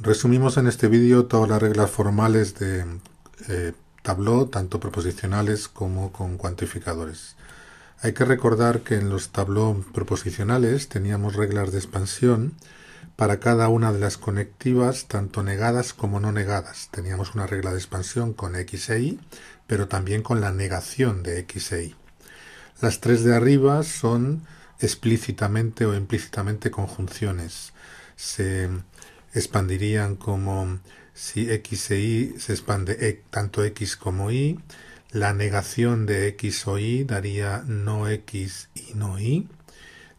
Resumimos en este vídeo todas las reglas formales de eh, Tableau, tanto proposicionales como con cuantificadores. Hay que recordar que en los Tableau proposicionales teníamos reglas de expansión para cada una de las conectivas, tanto negadas como no negadas. Teníamos una regla de expansión con x e y, pero también con la negación de x e y. Las tres de arriba son explícitamente o implícitamente conjunciones. Se expandirían como si x e y se expande e, tanto x como y, la negación de x o y daría no x y no y,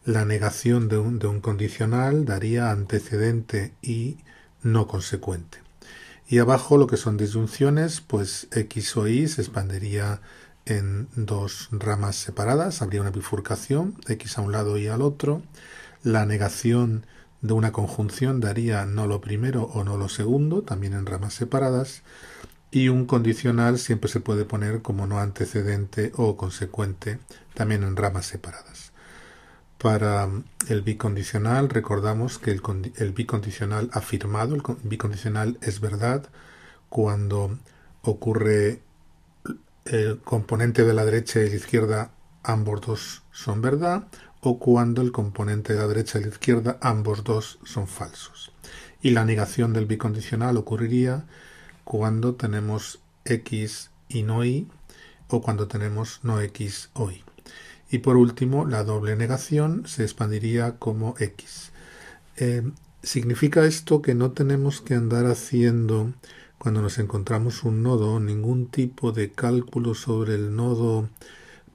la negación de un, de un condicional daría antecedente y no consecuente. Y abajo lo que son disyunciones, pues x o y se expandería en dos ramas separadas, habría una bifurcación, x a un lado y al otro, la negación de una conjunción daría no lo primero o no lo segundo, también en ramas separadas, y un condicional siempre se puede poner como no antecedente o consecuente, también en ramas separadas. Para el bicondicional recordamos que el, bicondicional afirmado, el bicondicional es verdad cuando ocurre el componente de la derecha y la izquierda, ambos dos son verdad, o cuando el componente de la derecha y la izquierda, ambos dos, son falsos. Y la negación del bicondicional ocurriría cuando tenemos x y no y o cuando tenemos no x o y. Y por último, la doble negación se expandiría como x. Eh, significa esto que no tenemos que andar haciendo cuando nos encontramos un nodo ningún tipo de cálculo sobre el nodo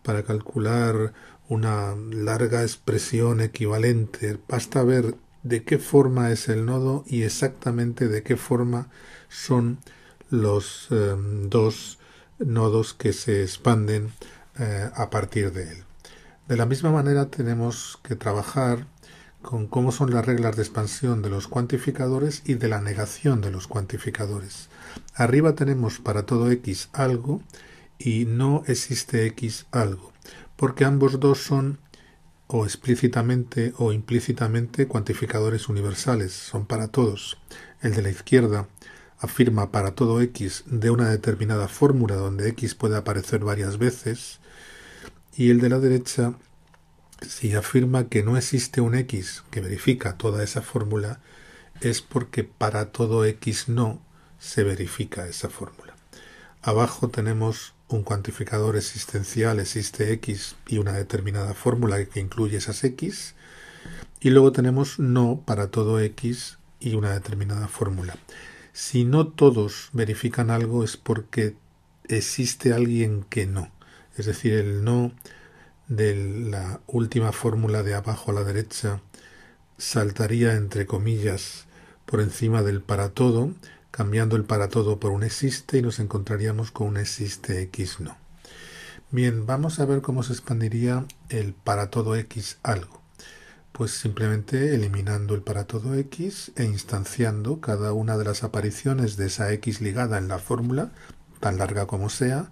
para calcular una larga expresión equivalente. Basta ver de qué forma es el nodo y exactamente de qué forma son los em, dos nodos que se expanden eh, a partir de él. De la misma manera tenemos que trabajar con cómo son las reglas de expansión de los cuantificadores y de la negación de los cuantificadores. Arriba tenemos para todo x algo y no existe x algo porque ambos dos son o explícitamente o implícitamente cuantificadores universales, son para todos. El de la izquierda afirma para todo x de una determinada fórmula donde x puede aparecer varias veces y el de la derecha si afirma que no existe un x que verifica toda esa fórmula es porque para todo x no se verifica esa fórmula. Abajo tenemos un cuantificador existencial existe x y una determinada fórmula que incluye esas x, y luego tenemos no para todo x y una determinada fórmula. Si no todos verifican algo es porque existe alguien que no, es decir, el no de la última fórmula de abajo a la derecha saltaría entre comillas por encima del para todo cambiando el para todo por un existe y nos encontraríamos con un existe x no. Bien, vamos a ver cómo se expandiría el para todo x algo. Pues simplemente eliminando el para todo x e instanciando cada una de las apariciones de esa x ligada en la fórmula, tan larga como sea,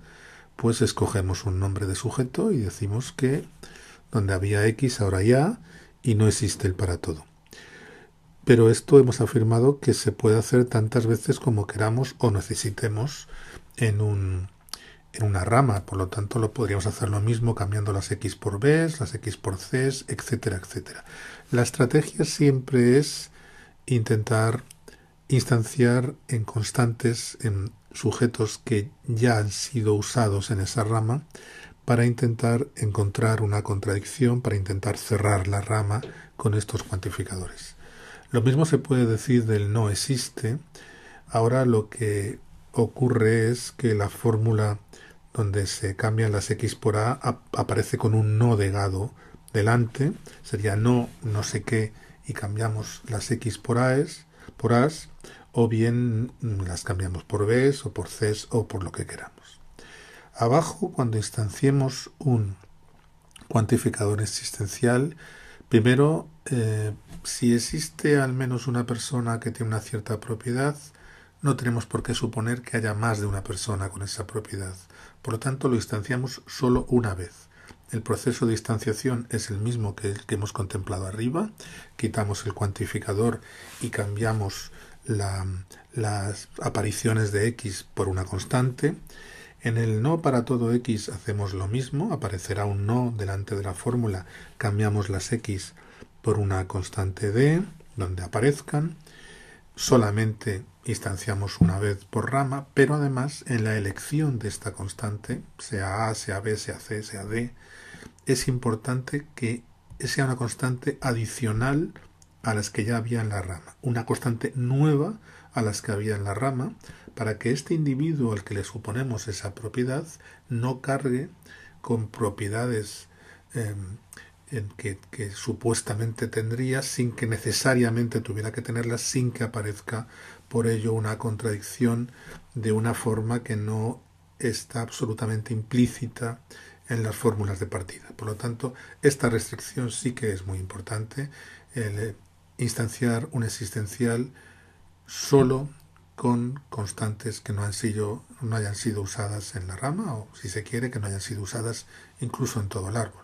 pues escogemos un nombre de sujeto y decimos que donde había x ahora ya y no existe el para todo pero esto hemos afirmado que se puede hacer tantas veces como queramos o necesitemos en, en una rama, por lo tanto lo podríamos hacer lo mismo cambiando las X por B, las X por C, etcétera, etcétera. La estrategia siempre es intentar instanciar en constantes, en sujetos que ya han sido usados en esa rama, para intentar encontrar una contradicción, para intentar cerrar la rama con estos cuantificadores. Lo mismo se puede decir del no existe. Ahora lo que ocurre es que la fórmula donde se cambian las X por A aparece con un no degado delante. Sería no, no sé qué, y cambiamos las X por A's, por A's, o bien las cambiamos por B's o por C's o por lo que queramos. Abajo, cuando instanciemos un cuantificador existencial, primero eh, si existe al menos una persona que tiene una cierta propiedad, no tenemos por qué suponer que haya más de una persona con esa propiedad. Por lo tanto, lo instanciamos solo una vez. El proceso de instanciación es el mismo que el que hemos contemplado arriba. Quitamos el cuantificador y cambiamos las apariciones de x por una constante. En el no para todo x hacemos lo mismo, aparecerá un no delante de la fórmula, cambiamos las x por una constante D, donde aparezcan. Solamente instanciamos una vez por rama, pero además en la elección de esta constante, sea A, sea B, sea C, sea D, es importante que sea una constante adicional a las que ya había en la rama, una constante nueva a las que había en la rama, para que este individuo al que le suponemos esa propiedad no cargue con propiedades em, que, supuestamente tendría sin que necesariamente tuviera que tenerla, sin que aparezca por ello una contradicción de una forma que no está absolutamente implícita en las fórmulas de partida. Por lo tanto, esta restricción sí que es muy importante, eh, instanciar un existencial solo con constantes que no, han sido, no hayan sido usadas en la rama o, si se quiere, que no hayan sido usadas incluso en todo el árbol.